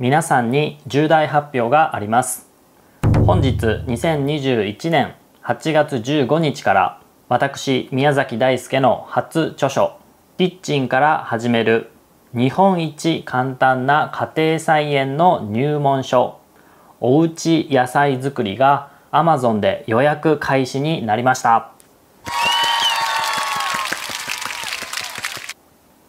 皆さんに重大発表があります本日2021年8月15日から私宮崎大輔の初著書「キッチンから始める日本一簡単な家庭菜園の入門書おうち野菜作り」が Amazon で予約開始になりました。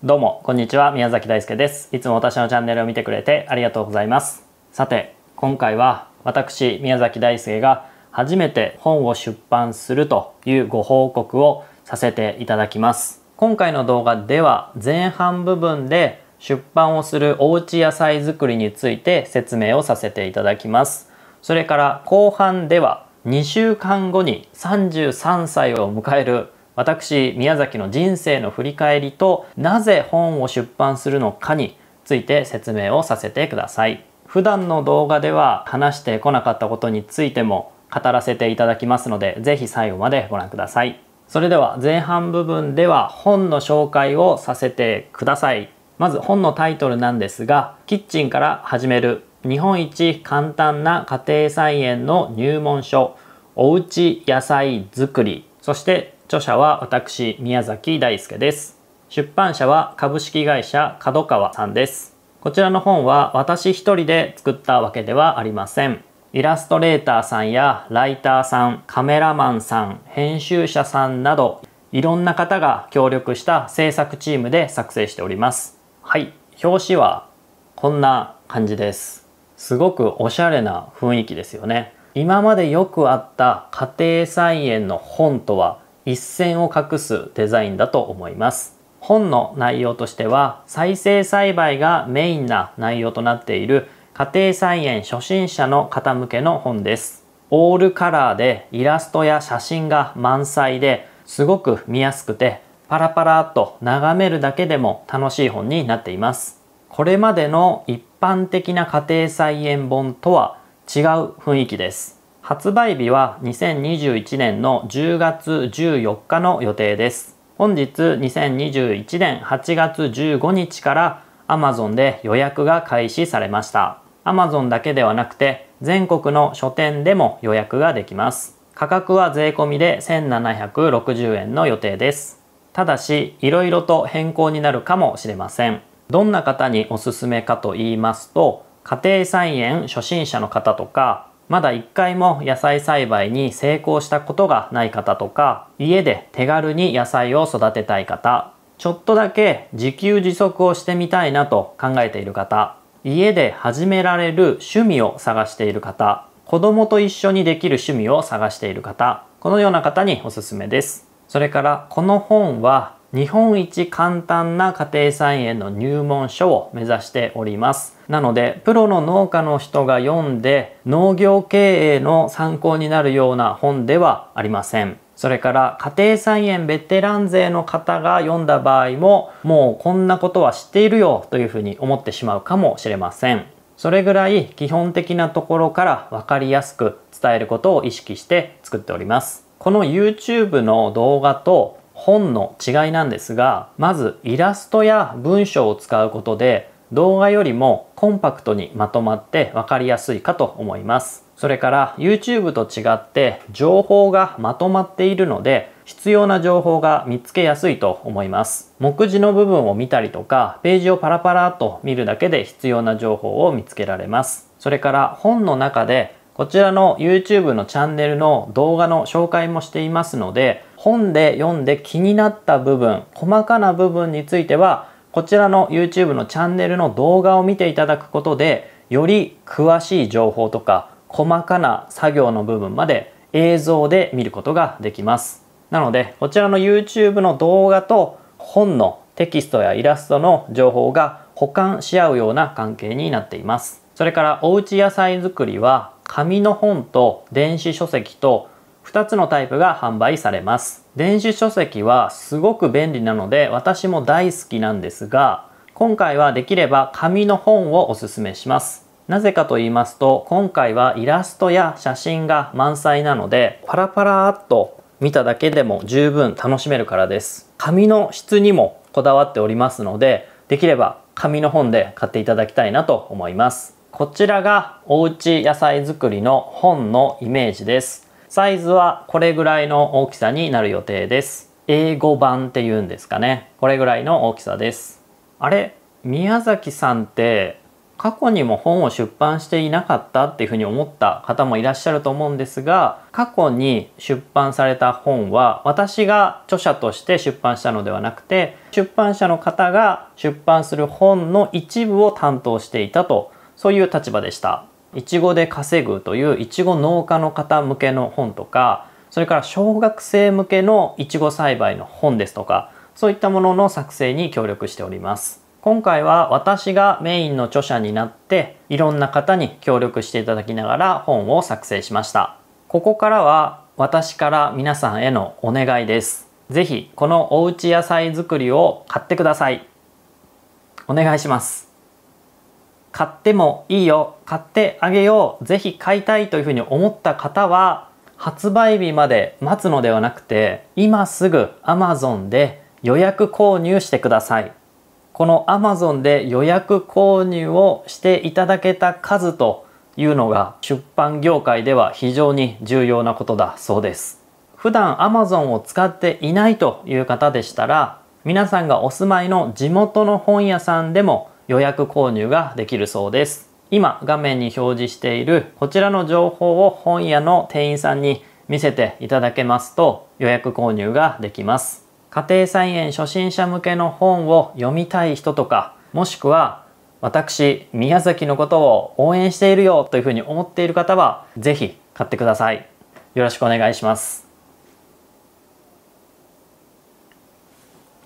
どうも、こんにちは。宮崎大輔です。いつも私のチャンネルを見てくれてありがとうございます。さて、今回は私、宮崎大輔が初めて本を出版するというご報告をさせていただきます。今回の動画では前半部分で出版をするおうち野菜作りについて説明をさせていただきます。それから後半では2週間後に33歳を迎える私宮崎の人生の振り返りとなぜ本を出版するのかについて説明をさせてください普段の動画では話してこなかったことについても語らせていただきますので是非最後までご覧くださいそれでは前半部分では本の紹介をさせてくださいまず本のタイトルなんですが「キッチンから始める日本一簡単な家庭菜園の入門書おうち野菜作り」そして著者は私、宮崎大輔です。出版社は株式会社角川さんです。こちらの本は私一人で作ったわけではありません。イラストレーターさんやライターさん、カメラマンさん、編集者さんなど、いろんな方が協力した制作チームで作成しております。はい、表紙はこんな感じです。すごくおしゃれな雰囲気ですよね。今までよくあった家庭菜園の本とは一線を画すデザインだと思います。本の内容としては再生栽培がメインな内容となっている家庭菜園初心者の方向けの本です。オールカラーでイラストや写真が満載ですごく見やすくてパラパラっと眺めるだけでも楽しい本になっています。これまでの一般的な家庭菜園本とは違う雰囲気です。発売日は2021年の10月14日の予定です。本日2021年8月15日から Amazon で予約が開始されました。Amazon だけではなくて全国の書店でも予約ができます。価格は税込みで1760円の予定です。ただし、いろいろと変更になるかもしれません。どんな方におすすめかと言いますと、家庭菜園初心者の方とか、まだ一回も野菜栽培に成功したことがない方とか、家で手軽に野菜を育てたい方、ちょっとだけ自給自足をしてみたいなと考えている方、家で始められる趣味を探している方、子供と一緒にできる趣味を探している方、このような方におすすめです。それからこの本は日本一簡単な家庭菜園の入門書を目指しております。なので、プロの農家の人が読んで、農業経営の参考になるような本ではありません。それから家庭菜園ベテラン勢の方が読んだ場合ももうこんなことは知っているよというふうに思ってしまうかもしれません。それぐらい基本的なところから分かりやすく伝えることを意識して作っております。この YouTube の動画と本の違いなんですがまずイラストや文章を使うことで動画よりもコンパクトにまとまって分かりやすいかと思いますそれから YouTube と違って情報がまとまっているので必要な情報が見つけやすいと思います目次の部分を見たりとかページをパラパラっと見るだけで必要な情報を見つけられますそれから本の中でこちらの YouTube のチャンネルの動画の紹介もしていますので本で読んで気になった部分、細かな部分については、こちらの YouTube のチャンネルの動画を見ていただくことで、より詳しい情報とか、細かな作業の部分まで映像で見ることができます。なので、こちらの YouTube の動画と本のテキストやイラストの情報が保管し合うような関係になっています。それから、おうち野菜作りは、紙の本と電子書籍と2つのタイプが販売されます。電子書籍はすごく便利なので私も大好きなんですが、今回はできれば紙の本をおすすめします。なぜかと言いますと、今回はイラストや写真が満載なので、パラパラっと見ただけでも十分楽しめるからです。紙の質にもこだわっておりますので、できれば紙の本で買っていただきたいなと思います。こちらがおうち野菜作りの本のイメージです。サイズはこれぐらいの大きさになる予定です。英語版っていうんですかね。これぐらいの大きさです。あれ宮崎さんって過去にも本を出版していなかったっていうふうに思った方もいらっしゃると思うんですが過去に出版された本は私が著者として出版したのではなくて出版社の方が出版する本の一部を担当していたとそういう立場でした。いちごで稼ぐといういちご農家の方向けの本とかそれから小学生向けのいちご栽培の本ですとかそういったものの作成に協力しております今回は私がメインの著者になっていろんな方に協力していただきながら本を作成しましたここからは私から皆さんへのお願いです是非このおうち野菜作りを買ってくださいお願いします買ってもいいよ買ってあげようぜひ買いたいというふうに思った方は発売日まで待つのではなくて今すぐ Amazon で予約購入してくださいこの Amazon で予約購入をしていただけた数というのが出版業界では非常に重要なことだそうです普段 Amazon を使っていないという方でしたら皆さんがお住まいの地元の本屋さんでも予約購入ができるそうです。今画面に表示しているこちらの情報を本屋の店員さんに見せていただけますと予約購入ができます。家庭菜園初心者向けの本を読みたい人とかもしくは私宮崎のことを応援しているよというふうに思っている方は是非買ってください。よろしくお願いします。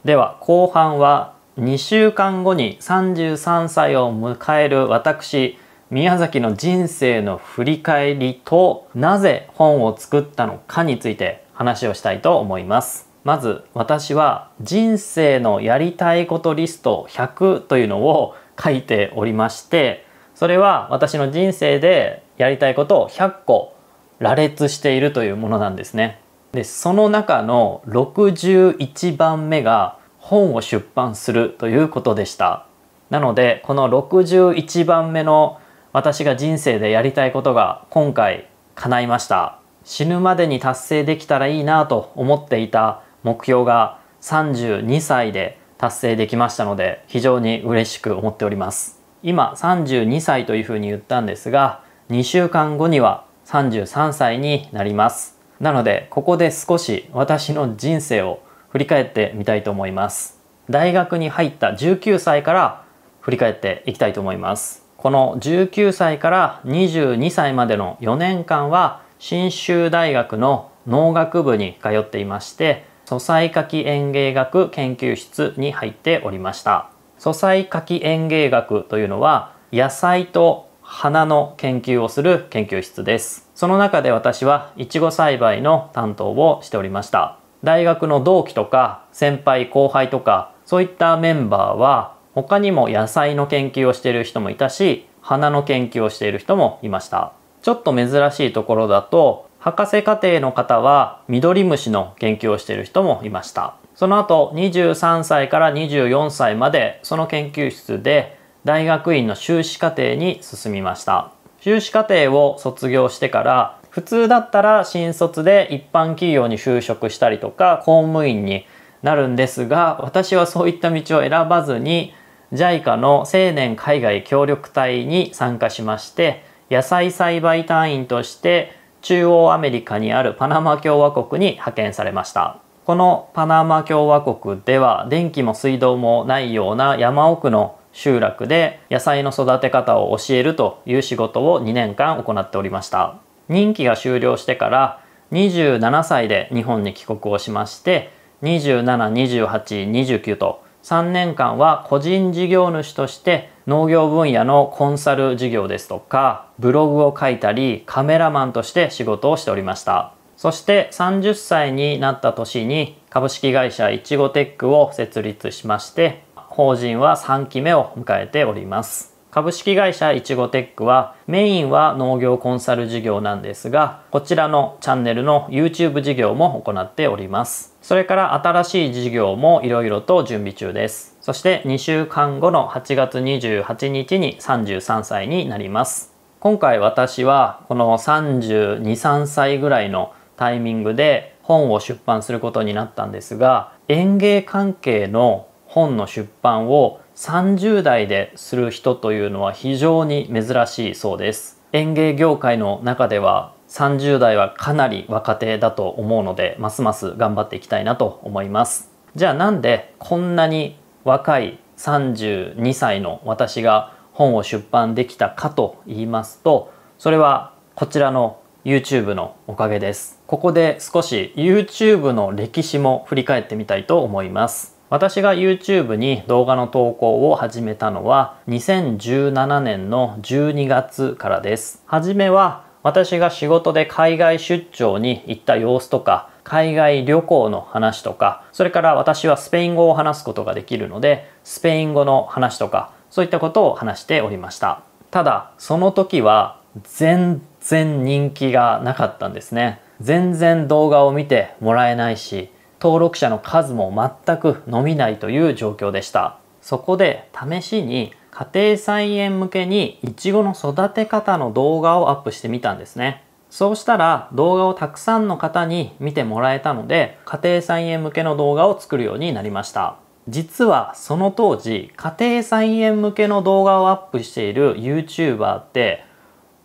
では後半は2週間後に33歳を迎える私宮崎の人生の振り返りとなぜ本を作ったのかについて話をしたいと思いますまず私は人生のやりたいことリスト100というのを書いておりましてそれは私の人生でやりたいことを100個羅列しているというものなんですねでその中の61番目が本を出版するということでした。なのでこの61番目の私が人生でやりたいことが今回叶いました。死ぬまでに達成できたらいいなと思っていた目標が32歳で達成できましたので非常に嬉しく思っております。今32歳というふうに言ったんですが2週間後には33歳になります。なのでここで少し私の人生を振り返ってみたいと思います大学に入った19歳から振り返っていきたいと思いますこの19歳から22歳までの4年間は信州大学の農学部に通っていまして素材科技園芸学研究室に入っておりました素材科技園芸学というのは野菜と花の研究をする研究室ですその中で私はいちご栽培の担当をしておりました大学の同期とか先輩後輩とかそういったメンバーは他にも野菜の研究をしている人もいたし花の研究をしている人もいましたちょっと珍しいところだと博士課程の方はミドリムシの研究をしている人もいましたその後23歳から24歳までその研究室で大学院の修士課程に進みました修士課程を卒業してから普通だったら新卒で一般企業に就職したりとか公務員になるんですが私はそういった道を選ばずに JICA の青年海外協力隊に参加しまして野菜栽培隊員として中央アメリカにあるパナマ共和国に派遣されましたこのパナマ共和国では電気も水道もないような山奥の集落で野菜の育て方を教えるという仕事を2年間行っておりました任期が終了してから27歳で日本に帰国をしまして272829と3年間は個人事業主として農業分野のコンサル事業ですとかブログを書いたりカメラマンとして仕事をしておりましたそして30歳になった年に株式会社いちごテックを設立しまして法人は3期目を迎えております株式会社いちごテックはメインは農業コンサル事業なんですがこちらのチャンネルの YouTube 事業も行っておりますそれから新しい事業もいろいろと準備中ですそして2週間後の8月28日に33歳になります今回私はこの32、3歳ぐらいのタイミングで本を出版することになったんですが園芸関係の本の出版を30代でする人というのは非常に珍しいそうです園芸業界の中では30代はかなり若手だと思うのでますます頑張っていきたいなと思いますじゃあなんでこんなに若い32歳の私が本を出版できたかと言いますとそれはこちらの YouTube のおかげですここで少し YouTube の歴史も振り返ってみたいと思います私が YouTube に動画の投稿を始めたのは2017年の12月からです。はじめは私が仕事で海外出張に行った様子とか海外旅行の話とかそれから私はスペイン語を話すことができるのでスペイン語の話とかそういったことを話しておりましたただその時は全然人気がなかったんですね全然動画を見てもらえないし登録者の数も全く伸びないという状況でした。そこで試しに家庭菜園向けにイチゴの育て方の動画をアップしてみたんですね。そうしたら動画をたくさんの方に見てもらえたので家庭菜園向けの動画を作るようになりました。実はその当時家庭菜園向けの動画をアップしている YouTuber って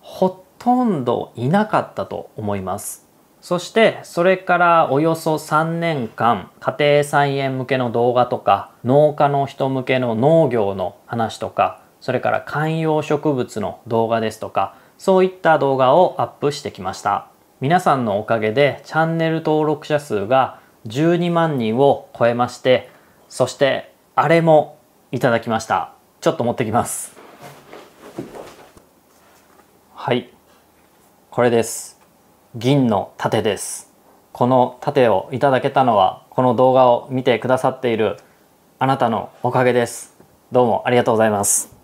ほとんどいなかったと思います。そしてそれからおよそ3年間家庭菜園向けの動画とか農家の人向けの農業の話とかそれから観葉植物の動画ですとかそういった動画をアップしてきました皆さんのおかげでチャンネル登録者数が12万人を超えましてそしてあれもいただきましたちょっと持ってきますはいこれです銀の盾ですこの盾をいただけたのはこの動画を見てくださっているあなたのおかげですどうもありがとうございます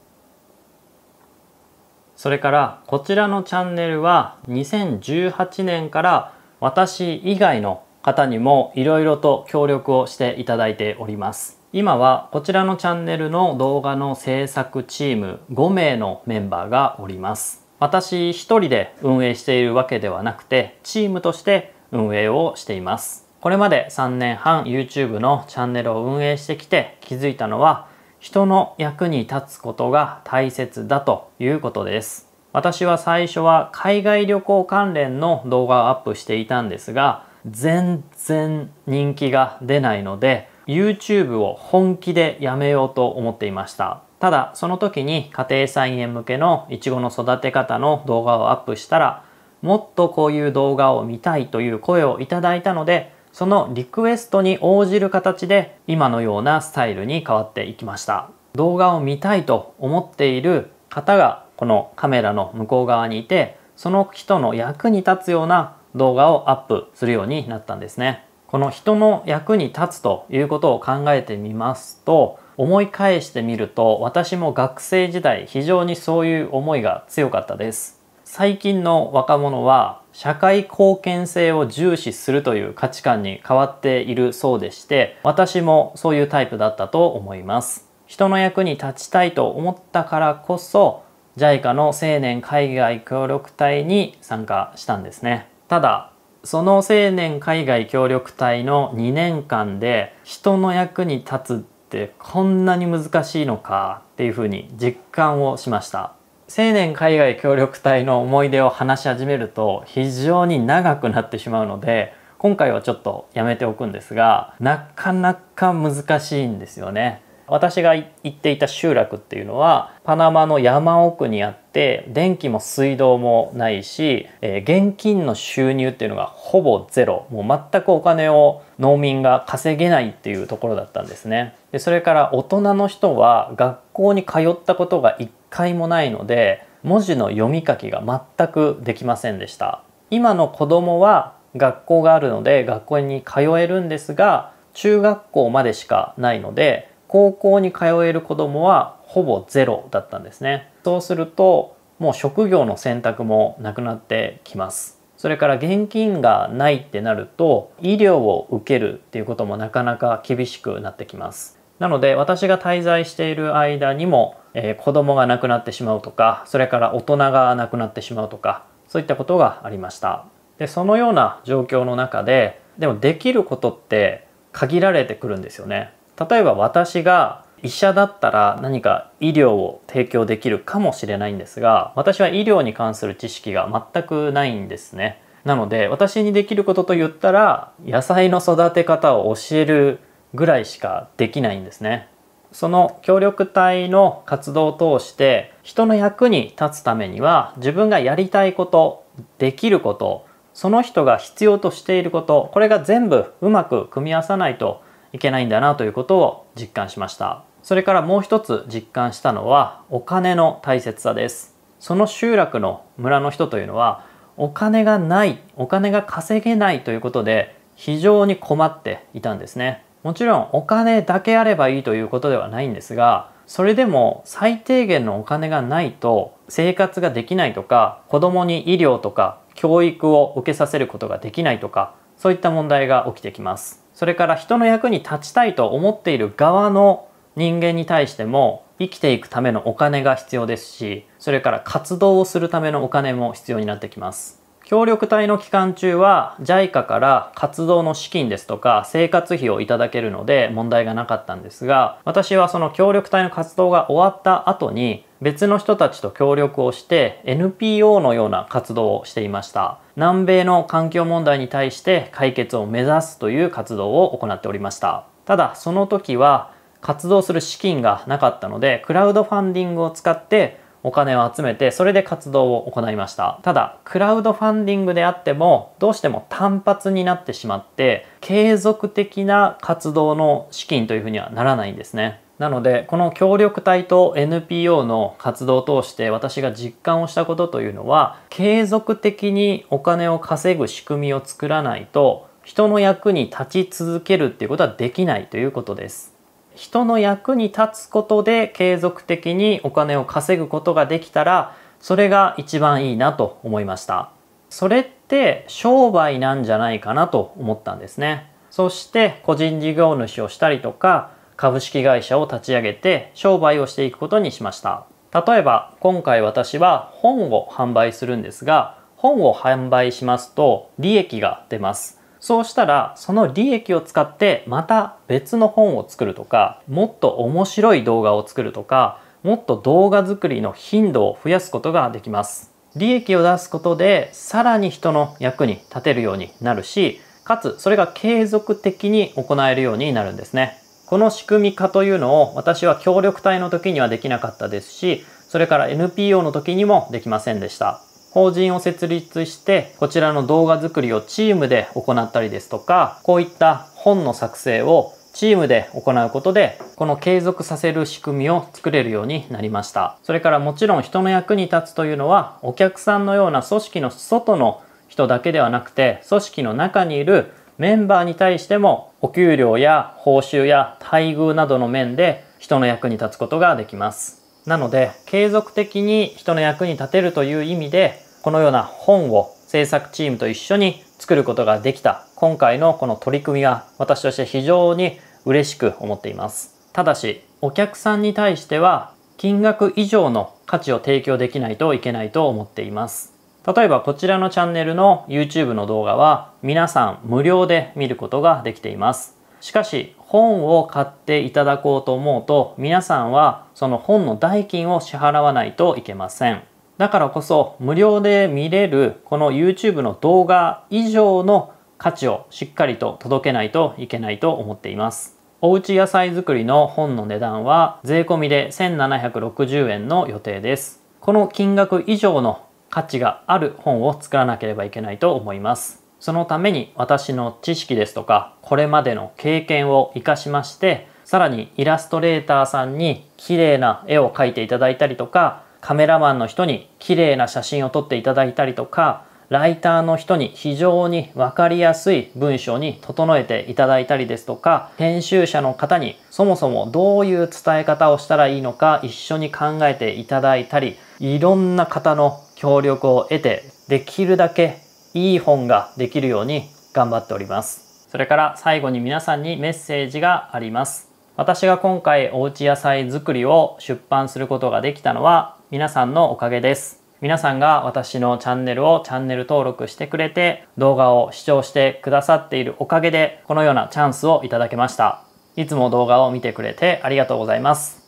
それからこちらのチャンネルは2018年から私以外の方にもいろいろと協力をしていただいております今はこちらのチャンネルの動画の制作チーム5名のメンバーがおります私一人で運営しているわけではなくて、チームとして運営をしています。これまで3年半 YouTube のチャンネルを運営してきて気づいたのは、人の役に立つことが大切だということです。私は最初は海外旅行関連の動画をアップしていたんですが、全然人気が出ないので、YouTube を本気でやめようと思っていました。ただその時に家庭菜園向けのいちごの育て方の動画をアップしたらもっとこういう動画を見たいという声をいただいたのでそのリクエストに応じる形で今のようなスタイルに変わっていきました動画を見たいと思っている方がこのカメラの向こう側にいてその人の役に立つような動画をアップするようになったんですねこの人の役に立つということを考えてみますと思い返してみると私も学生時代非常にそういう思いが強かったです最近の若者は社会貢献性を重視するという価値観に変わっているそうでして私もそういうタイプだったと思います人の役に立ちたいと思ったからこそ JICA の青年海外協力隊に参加したんですねただその青年海外協力隊の2年間で人の役に立つってこんなに難しいのかっていうふうに実感をしました青年海外協力隊の思い出を話し始めると非常に長くなってしまうので今回はちょっとやめておくんですがなかなか難しいんですよね私が行っていた集落っていうのはパナマの山奥にあって電気も水道もないし、えー、現金の収入っていうのがほぼゼロもう全くお金を農民が稼げないっていうところだったんですねでそれから大人の人は学校に通ったことが一回もないので文字の読み書きが全くできませんでした今の子供は学校があるので学校に通えるんですが中学校までしかないので高校に通える子供はほぼゼロだったんですね。そうすると、もう職業の選択もなくなってきます。それから現金がないってなると、医療を受けるっていうこともなかなか厳しくなってきます。なので私が滞在している間にも、えー、子供が亡くなってしまうとか、それから大人が亡くなってしまうとか、そういったことがありました。で、そのような状況の中で、でもできることって限られてくるんですよね。例えば私が医者だったら何か医療を提供できるかもしれないんですが私は医療に関する知識が全くないんですねなので私にできることと言ったら野菜の育て方を教えるぐらいしかできないんですねその協力隊の活動を通して人の役に立つためには自分がやりたいことできることその人が必要としていることこれが全部うまく組み合わさないといけないんだなということを実感しましたそれからもう一つ実感したのはお金の大切さですその集落の村の人というのはお金がないお金が稼げないということで非常に困っていたんですねもちろんお金だけあればいいということではないんですがそれでも最低限のお金がないと生活ができないとか子供に医療とか教育を受けさせることができないとかそういった問題が起きてきますそれから人の役に立ちたいと思っている側の人間に対しても生きていくためのお金が必要ですしそれから活動をするためのお金も必要になってきます協力隊の期間中は JICA から活動の資金ですとか生活費をいただけるので問題がなかったんですが私はその協力隊の活動が終わった後に別の人たちと協力をして NPO のような活動をしていました南米の環境問題に対して解決を目指すという活動を行っておりましたただその時は活動する資金がなかったのでクラウドファンディングを使ってお金を集めてそれで活動を行いましたただクラウドファンディングであってもどうしても単発になってしまって継続的な活動の資金というふうにはならないんですねなのでこの協力隊と NPO の活動を通して私が実感をしたことというのは継続的にお金を稼ぐ仕組みを作らないと人の役に立ち続けるっていうことはできないということです。人の役に立つことで継続的にお金を稼ぐことができたらそれが一番いいなと思いましたそれって商売なんじゃないかなと思ったんですねそして個人事業主をしたりとか株式会社を立ち上げて商売をしていくことにしました。例えば今回私は本を販売するんですが本を販売しますと利益が出ます。そうしたらその利益を使ってまた別の本を作るとかもっと面白い動画を作るとかもっと動画作りの頻度を増やすことができます。利益を出すことでさらに人の役に立てるようになるしかつそれが継続的に行えるようになるんですね。この仕組み化というのを私は協力隊の時にはできなかったですし、それから NPO の時にもできませんでした。法人を設立して、こちらの動画作りをチームで行ったりですとか、こういった本の作成をチームで行うことで、この継続させる仕組みを作れるようになりました。それからもちろん人の役に立つというのは、お客さんのような組織の外の人だけではなくて、組織の中にいるメンバーに対してもお給料や報酬や待遇などの面で人の役に立つことができます。なので継続的に人の役に立てるという意味でこのような本を制作チームと一緒に作ることができた今回のこの取り組みは私として非常に嬉しく思っています。ただしお客さんに対しては金額以上の価値を提供できないといけないと思っています。例えばこちらのチャンネルの YouTube の動画は皆さん無料で見ることができています。しかし本を買っていただこうと思うと皆さんはその本の代金を支払わないといけません。だからこそ無料で見れるこの YouTube の動画以上の価値をしっかりと届けないといけないと思っています。おうち野菜作りの本の値段は税込みで1760円の予定です。この金額以上の価値がある本を作らなければいけないと思います。そのために私の知識ですとか、これまでの経験を活かしまして、さらにイラストレーターさんに綺麗な絵を描いていただいたりとか、カメラマンの人に綺麗な写真を撮っていただいたりとか、ライターの人に非常に分かりやすい文章に整えていただいたりですとか、編集者の方にそもそもどういう伝え方をしたらいいのか一緒に考えていただいたり、いろんな方の協力を得てできるだけいい本ができるように頑張っておりますそれから最後に皆さんにメッセージがあります私が今回おうち野菜作りを出版することができたのは皆さんのおかげです皆さんが私のチャンネルをチャンネル登録してくれて動画を視聴してくださっているおかげでこのようなチャンスをいただけましたいつも動画を見てくれてありがとうございます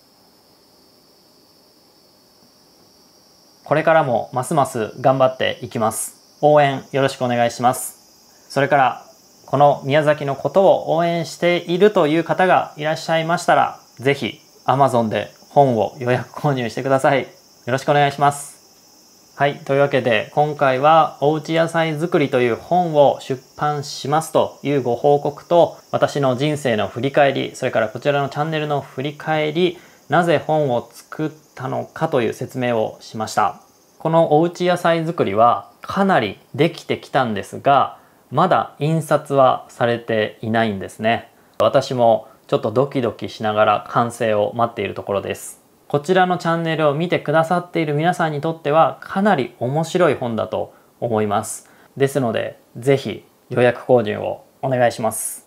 これからもますます頑張っていきます。応援よろしくお願いします。それから、この宮崎のことを応援しているという方がいらっしゃいましたら、ぜひ Amazon で本を予約購入してください。よろしくお願いします。はい。というわけで、今回はおうち野菜作りという本を出版しますというご報告と、私の人生の振り返り、それからこちらのチャンネルの振り返り、なぜ本を作っったのかという説明をしましたこのおうち野菜作りはかなりできてきたんですがまだ印刷はされていないんですね私もちょっとドキドキしながら完成を待っているところですこちらのチャンネルを見てくださっている皆さんにとってはかなり面白い本だと思いますですので是非予約購入をお願いします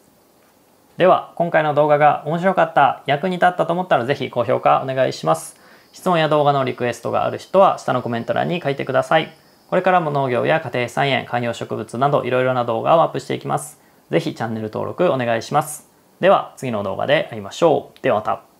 では今回の動画が面白かった役に立ったと思ったら是非高評価お願いします質問や動画のリクエストがある人は下のコメント欄に書いてください。これからも農業や家庭菜園、観葉植物などいろいろな動画をアップしていきます。ぜひチャンネル登録お願いします。では次の動画で会いましょう。ではまた。